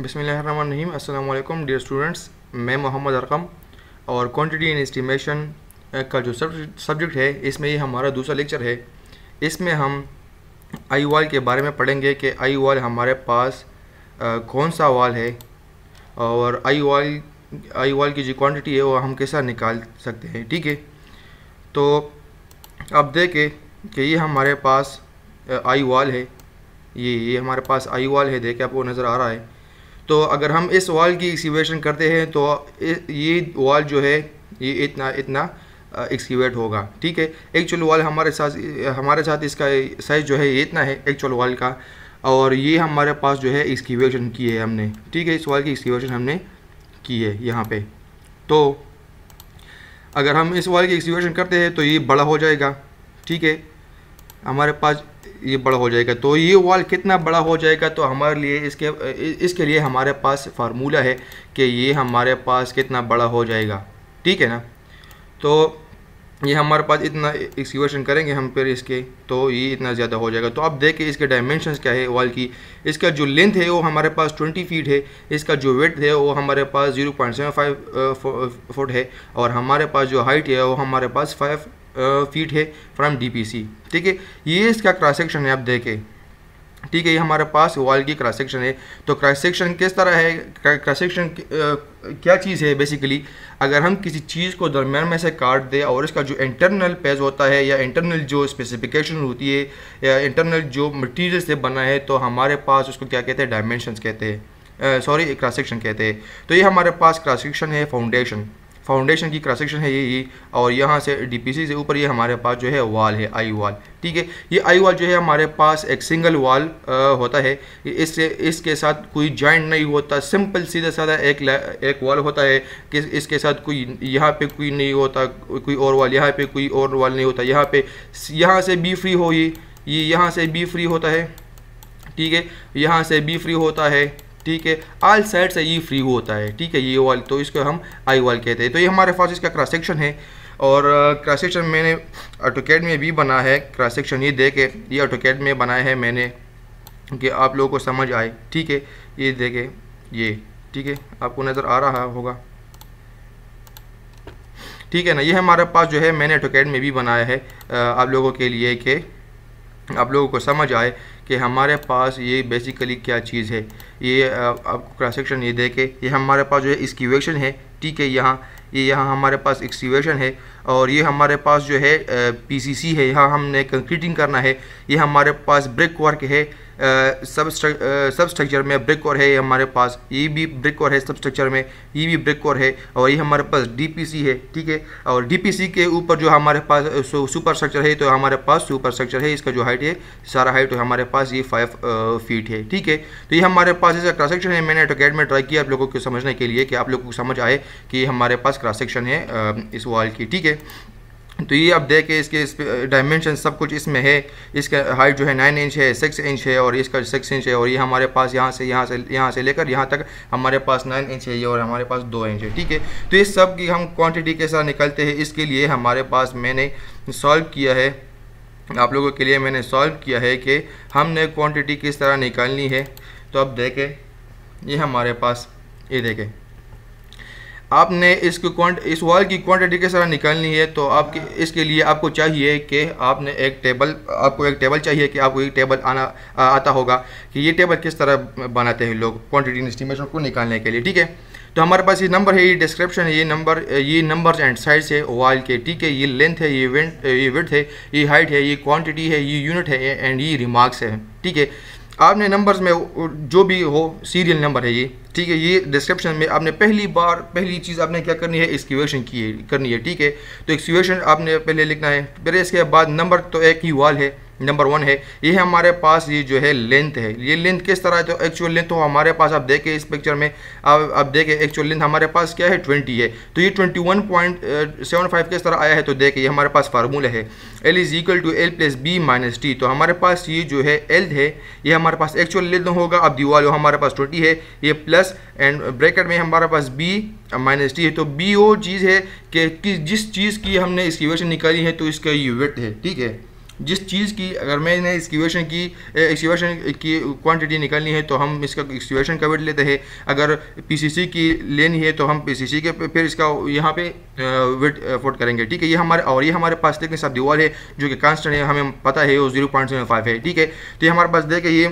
बिसमीम अल्लाम dear students मैं मोहम्मद अरकम और क्वांटिटी एंड एस्टिमेशन का जो सब्जेक्ट है इसमें ये हमारा दूसरा लेक्चर है इसमें हम आई वाल के बारे में पढ़ेंगे कि आई वाल हमारे पास आ, कौन सा वाल है और आई वाल आई वाल की जो क्वान्टिटी है वो हम कैसा निकाल सकते हैं ठीक है तो अब देखें कि ये हमारे पास आई वाल है ये ये हमारे पास आई वाल है देखे आपको नज़र आ रहा है तो अगर हम इस वॉल की एक्सीवेशन करते हैं तो ये वॉल जो है ये इतना इतना एक्सीवेट होगा ठीक है एक्चुअल वॉल हमारे साथ हमारे साथ इसका साइज़ जो है ये इतना है एक्चुअल वॉल का और ये हमारे पास जो है एक्सकीवेशन की है हमने ठीक है इस वॉल की एक्सीवेशन हमने की है यहाँ पे तो अगर हम इस वॉल की एक्सीवेशन करते हैं तो ये बड़ा हो जाएगा ठीक है हमारे पास ये बड़ा हो जाएगा तो ये वॉल कितना बड़ा हो जाएगा तो हमारे लिए इसके इसके लिए हमारे पास फार्मूला है कि ये हमारे पास कितना बड़ा हो जाएगा ठीक है ना तो ये हमारे पास इतना एक्सक्यूशन करेंगे हम फिर इसके तो ये इतना ज़्यादा हो जाएगा तो आप देखें इसके डायमेंशन क्या है वॉल की इसका जो लेंथ है वो हमारे पास 20 फीट है इसका जो वेट है वो हमारे पास 0.75 फुट है और हमारे पास जो हाइट है वो हमारे पास फाइव फीट है फ्रॉम डीपीसी ठीक है ये इसका क्रॉस सेक्शन है आप देखें ठीक है ये हमारे पास वॉल की क्रॉस सेक्शन है तो क्रॉस सेक्शन किस तरह है क्रॉस सेक्शन क्या चीज़ है बेसिकली अगर हम किसी चीज़ को दरम्यान में से काट दें और इसका जो इंटरनल पेज होता है या इंटरनल जो स्पेसिफिकेशन होती है या इंटरनल जो मटीरियल से बना है तो हमारे पास उसको क्या कहते हैं डायमेंशन कहते हैं सॉरी क्रॉस सेक्शन कहते हैं तो ये हमारे पास क्रॉस सेक्शन है फाउंडेशन फाउंडेशन की क्रॉस सेक्शन है ये ही और यहाँ से डीपीसी से ऊपर ये हमारे पास जो है वाल है आई वाल ठीक है ये आई वाल जो है हमारे पास एक सिंगल वाल होता है इससे इसके साथ कोई जॉइंट नहीं होता सिंपल सीधा साधा एक एक वाल होता है कि इसके साथ कोई यहाँ पे कोई नहीं होता कोई और वाल यहाँ पे कोई और वाल नहीं होता यहाँ पे यहाँ से बी फ्री हो ये ये यहाँ से बी फ्री होता है ठीक है यहाँ से बी फ्री होता है ठीक है आल साइड से ये e फ्री होता है ठीक है ये वाल तो इसको हम आई वाल कहते हैं तो ये हमारे पास इसका क्रॉस सेक्शन है और क्रॉस सेक्शन मैंने ऑटोकैड में भी बना है क्रॉस सेक्शन ये दे के ये ऑटोकैड में बनाया है मैंने कि आप लोगों को समझ आए ठीक है ये देखे ये ठीक है आपको नज़र आ रहा होगा ठीक है ना ये हमारे पास जो है मैंने ऑटोकैड में भी बनाया है आप लोगों के लिए कि आप लोगों को समझ आए कि हमारे पास ये बेसिकली क्या चीज़ है ये आपको क्रॉस सेक्शन ये देखे ये हमारे पास जो है इसकी वेक्शन है ठीक है यहाँ ये यहाँ हमारे पास एक सीवेशन है और ये हमारे पास जो है पीसीसी है यहाँ हमने कंक्रीटिंग करना है ये हमारे पास ब्रेक वर्क है सब सब स्ट्रक्चर में ब्रिक और है ये हमारे पास ये भी ब्रिक और है सब स्ट्रक्चर में ये भी ब्रिक और है और ये हमारे पास डीपीसी है ठीक है और डीपीसी के ऊपर जो हमारे पास सुपर स्ट्रक्चर है तो हमारे पास सुपर स्ट्रक्चर है इसका जो हाइट है सारा हाइट तो हमारे पास ये फाइव फीट है ठीक है तो ये हमारे पास इसका क्रॉस सेक्शन है मैंने एटोकैड तो में ट्राई किया आप लोगों को समझने के लिए कि आप लोगों को समझ आए कि हमारे पास क्रॉस सेक्शन है इस वॉल की ठीक है तो ये आप देखें इसके इस डायमेंशन सब कुछ इसमें है इसका हाइट जो है नाइन इंच है सिक्स इंच है और इसका सिक्स इंच है और ये हमारे पास यहाँ से यहाँ से यहाँ से लेकर यहाँ तक हमारे पास नाइन इंच है ये और हमारे पास दो इंच है ठीक है तो इस सब की हम क्वांटिटी के साथ निकलते हैं इसके लिए हमारे पास मैंने सॉल्व किया है आप लोगों के लिए मैंने सॉल्व किया है कि हमने क्वान्टिटी किस तरह निकालनी है तो अब देखें ये हमारे पास ये देखें आपने इसकी क्वांट इस वॉल की क्वांटिटी किस तरह निकालनी है तो आपके इसके लिए आपको चाहिए कि आपने एक टेबल आपको एक टेबल चाहिए कि आपको एक टेबल आना आ, आता होगा कि ये टेबल किस तरह बनाते हैं लोग क्वांटिटी एस्टिमेशन को निकालने के लिए ठीक है तो हमारे पास ये नंबर है ये डिस्क्रिप्शन है ये नंबर ये नंबर एंड साइज है वॉल के ठीक है ये लेंथ है ये वेंट ये विथ है ये हाइट है ये क्वान्टिटी है ये यूनिट है एंड ये रिमार्क्स है ठीक है आपने नंबर्स में जो भी हो सीरियल नंबर है ये ठीक है ये डिस्क्रिप्शन में आपने पहली बार पहली चीज़ आपने क्या करनी है एक्सक्यूएशन की है करनी है ठीक है तो एक्सक्यूएशन आपने पहले लिखना है फिर इसके बाद नंबर तो एक ही वाल है नंबर वन है ये है हमारे पास ये जो है लेंथ है ये लेंथ किस तरह है तो एक्चुअल लेंथ तो हमारे पास आप देखें इस पिक्चर में आप आप देखें एक्चुअल लेंथ हमारे पास क्या है ट्वेंटी है तो ये twenty one point seven five किस तरह आया है तो देखें ये हमारे पास फार्मूला है L is equal to L plus B minus T तो हमारे पास ये जो है एल है ये हमारे पास एक्चुअल लेंथ होगा अब दीवाल हमारे पास ट्वेंटी है ये प्लस एंड ब्रैकेट में हमारे पास बी माइनस टी है तो बी वो चीज़ है कि जिस चीज़ की हमने इसकी वेट निकाली है तो इसका ये वेट है ठीक है जिस चीज़ की अगर मैंने एक्सक्यूएशन की एक्सक्यूएशन की क्वांटिटी निकालनी है तो हम इसका एक्सक्यूएशन का वेट लेते हैं अगर पीसीसी की लेनी है तो हम पीसीसी के फिर इसका यहाँ पे वेट अफोर्ड करेंगे ठीक है ये हमारे और ये हमारे पास देखने सब दीवार है जो कि कांस्टेंट है हमें पता है वो जीरो पॉइंट सेवन फाइव है ठीक है तो ये हमारे पास देखे ये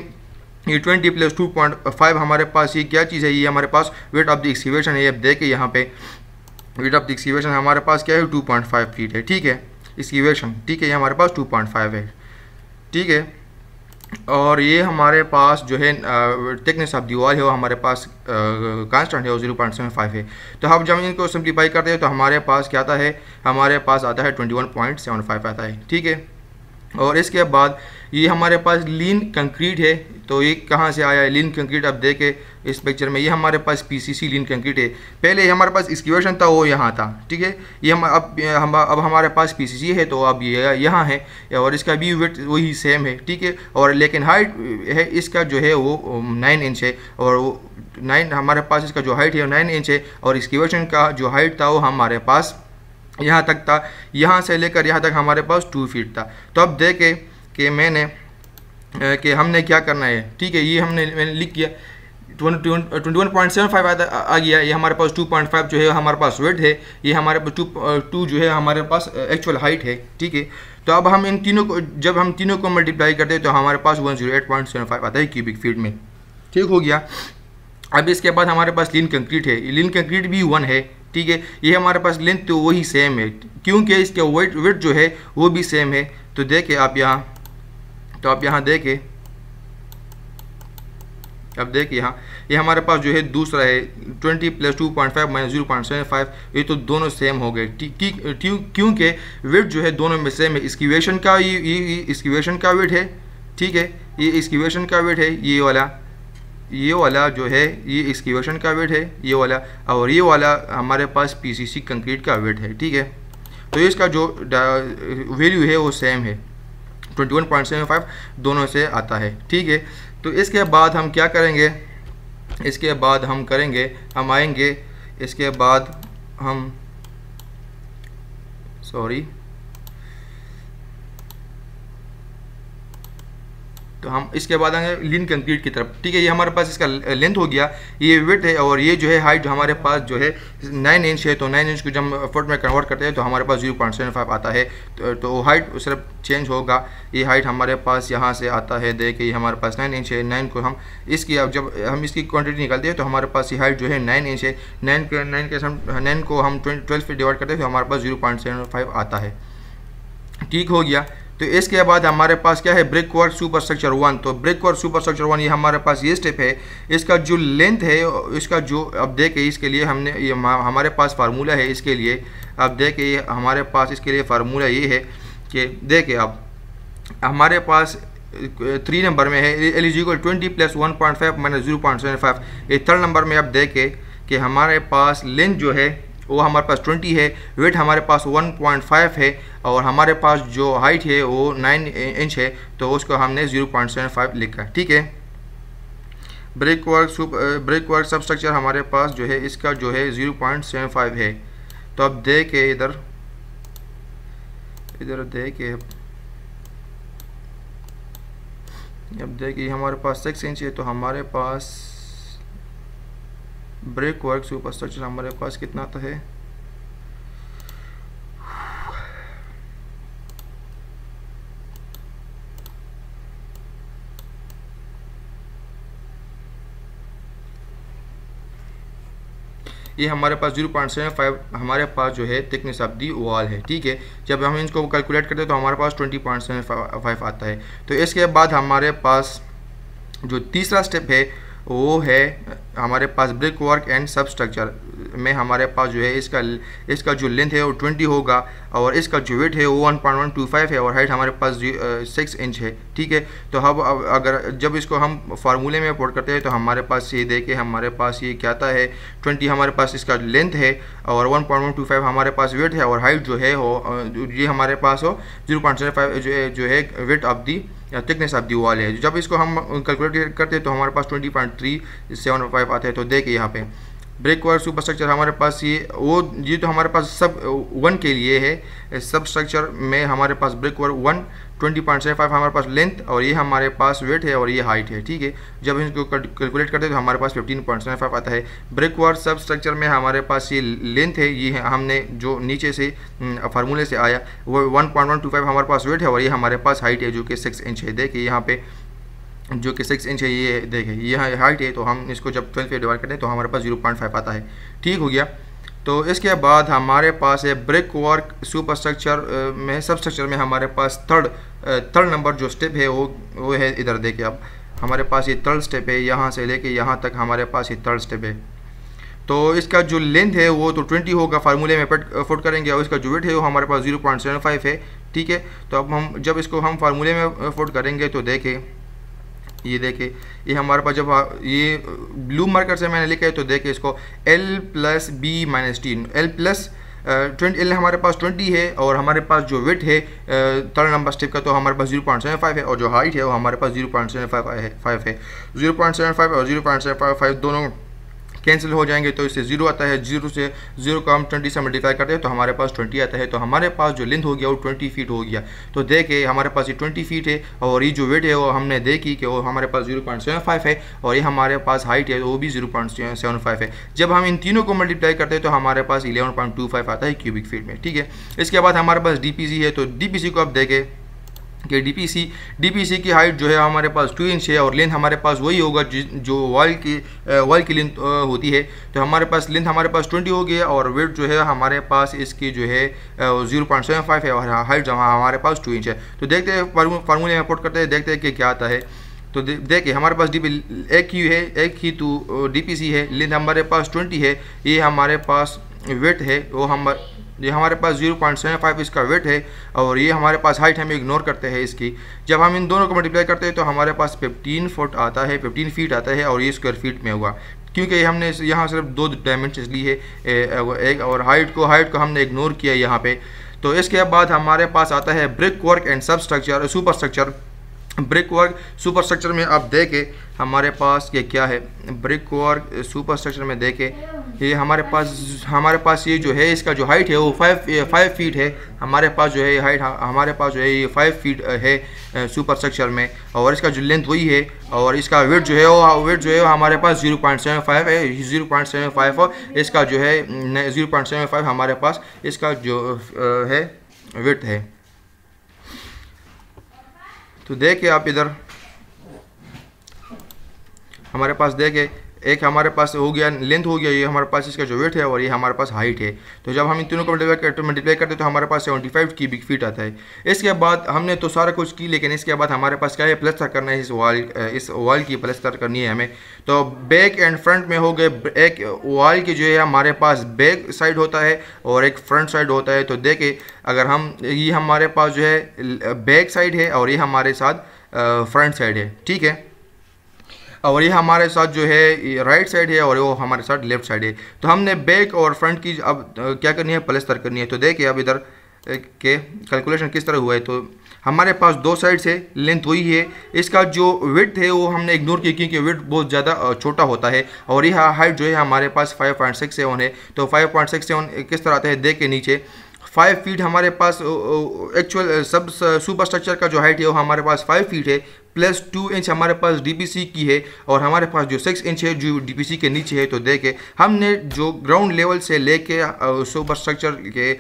ये twenty plus two point five हमारे पास ये क्या चीज़ है ये हमारे पास वेट ऑफ द एक्सक्यूएशन है ये देखे यहाँ पे वेट ऑफ द एक्सक्यूएशन हमारे पास क्या है टू पॉइंट फाइव फीट है ठीक है इसकी वेट ठीक है ये हमारे पास 2.5 है ठीक है और ये हमारे पास जो है टेक्निक ऑफ दीवार है वो हमारे पास कांस्टेंट है वो जीरो पॉइंट सेवन फाइव है तो हम जब इनको सिम्प्लीफाई करते हैं तो हमारे पास क्या आता है हमारे पास आता है twenty one point seven five आता है ठीक है और इसके बाद ये हमारे पास लीन कंक्रीट है तो ये कहाँ से आया है लीन कंक्रीट आप देखे इस पिक्चर में ये हमारे पास पीसीसी लीन कंक्रीट है पहले हमारे पास एक्सक्यूशन था वो यहाँ था ठीक है ये हम अब हम अब हमारे पास पीसीसी है तो अब ये यहाँ है और इसका भी वेट वही सेम है ठीक है और लेकिन हाइट है इसका जो है वो नाइन इंच है और वो नाइन हमारे पास इसका जो हाइट है नाइन इंच है और एक्सक्यूशन का जो हाइट था वो हमारे पास यहाँ तक था यहाँ से लेकर यहाँ तक हमारे पास टू फीट था तो अब देखें कि मैंने कि हमने क्या करना है ठीक है ये हमने मैंने लिख किया twenty one point seven five आ गया ये हमारे पास टू पॉइंट फाइव जो है हमारे पास वेट है ये हमारे पास टू टू जो है हमारे पास एक्चुअल हाइट है ठीक है तो अब हम इन तीनों को जब हम तीनों को मल्टीप्लाई करते हैं तो हमारे पास one zero eight point seven five आता है क्यूबिक फीट में ठीक हो गया अब इसके बाद हमारे पास लीन कंक्रीट है लीन कंक्रीट भी वन है ठीक है ये हमारे पास लेंथ तो वही सेम है क्योंकि इसका वेट वेट जो है वो भी सेम है तो देखे आप यहाँ तो आप यहाँ देखें अब देखिए यहाँ ये हमारे पास जो है दूसरा है twenty plus two point five minus zero point seven five ये तो दोनों सेम हो गए क्योंकि वेट जो है दोनों में सेम है वेशन का ये, ये वेशन का वेट है ठीक है ये वेशन का वेट है ये वाला ये वाला जो है ये वेशन का वेट है ये वाला और ये वाला हमारे पास सी कंक्रीट का वेट है ठीक है तो इसका जो वैल्यू है वो सेम है twenty one point seven five दोनों से आता है ठीक है तो इसके बाद हम क्या करेंगे इसके बाद हम करेंगे हम आएंगे इसके बाद हम सॉरी तो हम इसके बाद आएंगे लिन कंक्रीट की तरफ ठीक है ये हमारे पास इसका लेंथ हो गया ये वेट है और ये जो है हाइट हमारे पास जो है नाइन इंच है तो नाइन इंच को जब हम फुट में कन्वर्ट करते हैं तो हमारे पास जीरो पॉइंट सेवन फाइव आता है तो, तो हाइट सिर्फ चेंज होगा ये हाइट हमारे पास यहाँ से आता है देखिए ये हमारे पास नाइन इंच है नाइन को हम इसकी अब जब हम इसकी क्वान्टिटी निकालते हैं तो हमारे पास ये हाइट जो है नाइन इंच है नाइन नाइन के हम नाइन को हम ट्वेल्व पे डिवाइड करते हैं तो हमारे पास जीरो पॉइंट सेवन फाइव आता है ठीक हो गया तो इसके बाद हमारे पास क्या है brick work super structure one तो brick work super structure one ये हमारे पास ये स्टेप है इसका जो लेंथ है इसका जो अब देखें इसके लिए हमने ये हमारे पास फार्मूला है इसके लिए अब देखे हमारे पास इसके लिए फार्मूला ये है कि देखे अब हमारे पास थ्री नंबर में है L is equal twenty plus one point five minus zero point seven five ये थर्ड नंबर में आप देखें कि हमारे पास लेंथ जो है वो हमारे पास 20 है वेट हमारे पास 1.5 है और हमारे पास जो हाइट है वो 9 इंच है तो उसको हमने 0.75 लिखा ठीक है brick work brick work sub structure हमारे पास जो है इसका जो है 0.75 है तो अब देखे इधर इधर देखे अब देखिए हमारे पास सिक्स इंच है तो हमारे पास ब्रेक वर्क सुपरस्ट्रक्चर हमारे पास कितना आता तो है ये हमारे पास जीरो पॉइंट सेवन फाइव हमारे पास जो है थिकनेस ऑफ दी वॉल है ठीक है जब हम इसको कैलकुलेट करते हैं तो हमारे पास ट्वेंटी पॉइंट सेवन फाइव आता है तो इसके बाद हमारे पास जो तीसरा स्टेप है वो है हमारे पास brick work and sub structure में हमारे पास जो है इसका इसका जो लेंथ है वो ट्वेंटी होगा और इसका जो वेट है वो one point one two five है और हाइट हमारे पास सिक्स इंच है ठीक है तो हम अगर जब इसको हम फार्मूले में अपोर्ट करते हैं तो हमारे पास ये देखे हमारे पास ये क्या आता है ट्वेंटी हमारे पास इसका लेंथ है और one point one two five हमारे पास वेट है और हाइट जो है हो ये हमारे पास हो जीरो पॉइंट सेवन फाइव जो है वेट ऑफ दी या थिकनेस ऑफ दी वॉल है जब इसको हम कैलकुलेट करते हैं तो हमारे पास twenty point three seven five आते हैं तो देखिए यहाँ पे ब्रेक वायर सुपर स्ट्रक्चर हमारे पास ये वो ये तो हमारे पास सब वन के लिए है सब स्ट्रक्चर में हमारे पास brick wire one twenty point seven five हमारे पास लेंथ और ये हमारे पास वेट है और ये हाइट है ठीक है जब इनको कैलकुलेट करते हैं तो हमारे पास फिफ्टीन पॉइंट सेवन फाइव आता है ब्रेक वायर सब स्ट्रक्चर में हमारे पास ये लेंथ है ये हमने जो नीचे से फार्मूले हम्म, से आया वो one point one two five हमारे पास वेट है और ये हमारे पास हाइट है जो कि सिक्स इंच है देखिए यहाँ पे जो कि सिक्स इंच है ये देखें ये हाइट है तो हम इसको जब ट्वेल्व पे डिवाइड करते हैं तो हमारे पास जीरो पॉइंट फाइव आता है ठीक हो गया तो इसके बाद हमारे पास है ब्रिक वर्क सुपर स्ट्रक्चर में सब स्ट्रक्चर में हमारे पास थर्ड थर्ड नंबर जो स्टेप है वो वो है इधर देखिए आप हमारे पास ये थर्ड स्टेप है यहाँ से लेके यहाँ तक हमारे पास ये थर्ड स्टेप है तो इसका जो लेंथ है वो तो 20 होगा फार्मूले में पट फुट करेंगे और इसका जो वेट है वो हमारे पास 0.75 है ठीक है तो अब हम जब इसको हम फार्मूले में फुट करेंगे तो देखें ये देखे ये हमारे पास जब ये ब्लू uh, मार्कर से मैंने लिखा है तो देखे इसको L plus B minus T L plus twenty L हमारे पास ट्वेंटी है और हमारे पास जो वेट है थर्ड नंबर स्टेप का तो हमारे पास जीरो पॉइंट सेवन फाइव है और जो हाइट है वो हमारे पास जीरो पॉइंट सेवन फाइव है फाइव है जीरो पॉइंट सेवन फाइव और जीरो पॉइंट सेवन फाइव दोनों कैंसिल हो जाएंगे तो इससे जीरो आता है जीरो से जीरो को हम ट्वेंटी से मल्टीप्लाई करते हैं तो हमारे पास ट्वेंटी आता है तो हमारे पास जो लेंथ हो गया वो ट्वेंटी फीट हो गया तो देखे हमारे पास ये ट्वेंटी फीट है और ये जो वेट है वो हमने देखी कि वो हमारे पास जीरो पॉइंट सेवन फाइव है और ये हमारे पास हाइट है वो भी जीरो पॉइंट सेवन फाइव है जब हम इन तीनों को मल्टीप्लाई करते हैं तो हमारे पास इलेवन पॉइंट टू फाइव आता है क्यूबिक फीट में ठीक है इसके बाद हमारे पास डी पी सी है तो डी पी सी को आप देखें कि डीपीसी डीपीसी की हाइट जो है हमारे पास टू इंच है और लेंथ हमारे पास वही होगा जो वॉल की वॉल की लेंथ होती है तो हमारे पास लेंथ हमारे पास ट्वेंटी होगी और वेट जो है हमारे पास इसकी जो है जीरो पॉइंट सेवन फाइव है और हाइट हाँ, हमारे पास टू इंच है तो देखते हैं फार्मूले में पोर्ट करते हैं देखते हैं कि क्या आता है तो दे, देखिए हमारे पास डी एक ही है एक ही तो डी है लेंथ हमारे पास ट्वेंटी है ये हमारे पास वेट है वो हम ये हमारे पास जीरो पॉइंट सेवन फाइव इसका वेट है और ये हमारे पास हाइट हम इग्नोर करते हैं इसकी जब हम इन दोनों को मल्टीप्लाई करते हैं तो हमारे पास फिफ्टीन फुट आता है फिफ्टीन फीट आता है और ये स्क्वायर फीट में हुआ क्योंकि हमने यहाँ सिर्फ दो डायमेंशन ली है एक और हाइट को हाइट को हमने इग्नोर किया यहाँ पे तो इसके बाद हमारे पास आता है brick work and sub structure super structure brick work super structure में आप देखें हमारे पास ये क्या है ब्रिक वर्क सुपर स्ट्रक्चर में देखे ये हमारे पास हमारे पास ये जो है इसका जो हाइट है वो फाइव फाइव फीट है हमारे पास जो है हाइट हमारे पास जो है ये फाइव फीट है सुपर स्ट्रक्चर में और इसका जो लेंथ वही है और इसका वेट जो है वो वेट हाँ, जो है हमारे पास जीरो पॉइंट सेवन फाइव है जीरो पॉइंट सेवन फाइव और इसका जो है जीरो पॉइंट सेवन फाइव हमारे पास इसका जो है वेट है तो देखिए आप इधर हमारे पास देखे एक हमारे पास हो गया लेंथ हो गया ये हमारे पास इसका जो वेट है और ये हमारे पास हाइट है तो जब हम इन तीनों को मल्टीप्लाई करते करते तो हमारे पास सेवेंटी फाइव की बिग फीट आता है इसके बाद हमने तो सारा कुछ की लेकिन इसके बाद हमारे पास क्या है प्लस्तर करना है इस वॉल इस वॉल की प्लस्तर करनी है हमें तो बैक एंड फ्रंट में हो गए एक वॉल की जो है हमारे पास बैक साइड होता है और एक फ्रंट साइड होता है तो देखे अगर हम ये हमारे पास जो है बैक साइड है और ये हमारे साथ फ्रंट साइड है ठीक है और ये हमारे साथ जो है राइट साइड है और वो हमारे साथ लेफ्ट साइड है तो हमने बैक और फ्रंट की अब क्या करनी है प्लस्तर करनी है तो देखिए अब इधर के कैलकुलेशन किस तरह हुआ है तो हमारे पास दो साइड से लेंथ वही है इसका जो विथ है वो हमने इग्नोर किया क्योंकि विथ बहुत ज़्यादा छोटा होता है और यह हाइट जो है हमारे पास 5.67 है तो 5.67 किस तरह आता है देख के नीचे फाइव फीट हमारे पास एक्चुअल सब सुपर स्ट्रक्चर का जो हाइट है वो हमारे पास फाइव फीट है प्लस टू इंच हमारे पास डी की है और हमारे पास जो सिक्स इंच है जो डी के नीचे है तो देखे हमने जो ग्राउंड लेवल से लेके सुपर स्ट्रक्चर के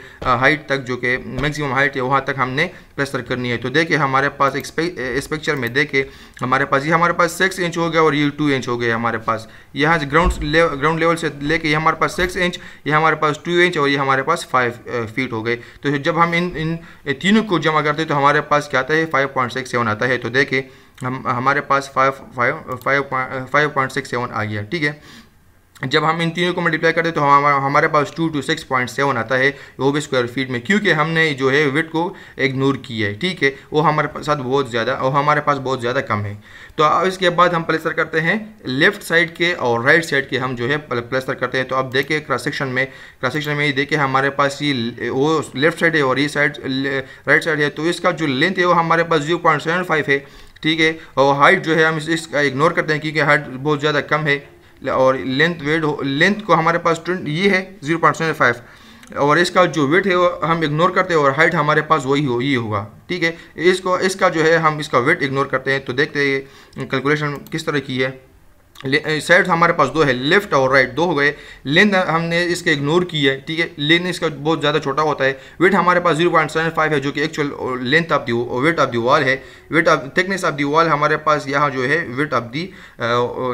हाइट तक जो कि मैक्सिमम हाइट है वहाँ तक हमने प्लस्तर करनी है तो देखे हमारे पास इस पिक्चर में देखे हमारे पास ये हमारे पास सिक्स इंच हो गया और ये टू इंच हो गया हमारे पास यहाँ ग्राउंड ग्राउंड लेवल से लेके ये हमारे पास सिक्स इंच ये हमारे पास टू इंच और ये हमारे पास फाइव फीट हो गए तो जब हम इन इन तीनों को जमा करते हैं तो हमारे पास क्या आता है फाइव पॉइंट सिक्स सेवन आता है तो देखें हम हमारे पास five five five five point six seven आ गया ठीक है जब हम इन तीनों को मल्टीप्लाई करते हैं तो हम हमारे पास two two six point seven आता है वो भी स्क्वायर फीट में क्योंकि हमने जो है वेट को इग्नोर किया है ठीक है वो हमारे साथ बहुत ज़्यादा और हमारे पास बहुत ज़्यादा कम है तो अब इसके बाद हम प्लस्तर करते हैं लेफ्ट साइड के और राइट साइड के हम जो है प्लस्तर करते हैं तो अब देखें क्रॉस सेक्शन में क्रॉस सेक्शन में ये देखें हमारे पास ये वो लेफ्ट साइड है और ये साइड राइट साइड है तो इसका जो लेंथ है वो हमारे पास जीरो पॉइंट सेवन फाइव है ठीक है और हाइट जो है हम इसका इग्नोर करते हैं क्योंकि हाइट बहुत ज़्यादा कम है और लेंथ वेट लेंथ को हमारे पास ये है जीरो पॉइंट सेवन फाइव और इसका जो वेट है वो हम इग्नोर करते हैं और हाइट हमारे पास वही हो ये होगा ठीक है इसको इसका जो है हम इसका वेट इग्नोर करते हैं तो देखते हैं कैलकुलेशन किस तरह की है साइड्स हमारे पास दो है लेफ्ट और राइट दो हो गए लेंथ हमने इसके इग्नोर की है ठीक है लेंथ इसका बहुत ज़्यादा छोटा होता है वेट हमारे पास जीरो पॉइंट सेवन फाइव है जो कि actual length of the weight of the wall है weight of thickness of the wall हमारे पास यहाँ जो है वेट ऑफ दी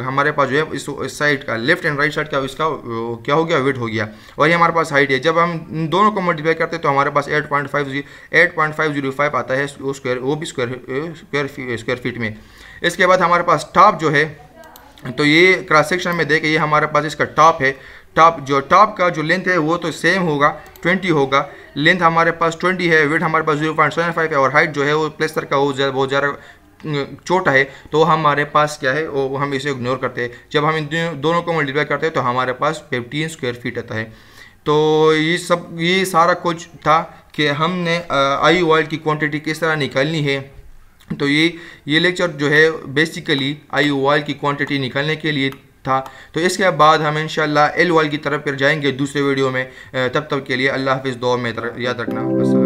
हमारे पास जो है इस साइड का लेफ्ट एंड राइट साइड का इसका क्या हो गया वेट हो गया और ये हमारे पास हाइट है जब हम दोनों को मल्टीप्लाई करते हैं तो हमारे पास eight point five zero eight point five zero five आता है वो स्क्वायर वो भी स्क्वायर स्क्वायर फीट में इसके बाद हमारे पास टॉप जो है तो ये क्रॉस सेक्शन में देखें ये हमारे पास इसका टॉप है टॉप जो टॉप का जो लेंथ है वो तो सेम होगा 20 होगा लेंथ हमारे पास 20 है वेट हमारे पास 0.75 है और हाइट जो है वो प्लेस्तर का वो बहुत ज़्यादा छोटा है तो हमारे पास क्या है वो हम इसे इग्नोर करते हैं जब हम इन दोनों को मल्टीप्लाई करते हैं तो हमारे पास फिफ्टीन स्क्वायर फीट आता है तो ये सब ये सारा कुछ था कि हमने आई ऑयल की क्वान्टिटी किस तरह निकालनी है तो ये ये लेक्चर जो है बेसिकली आई ऑयल की क्वांटिटी निकालने के लिए था तो इसके बाद हम इंशाल्लाह एल ऑयल की तरफ फिर जाएंगे दूसरे वीडियो में तब तक के लिए अल्लाह हाफिज़ दो में याद रखना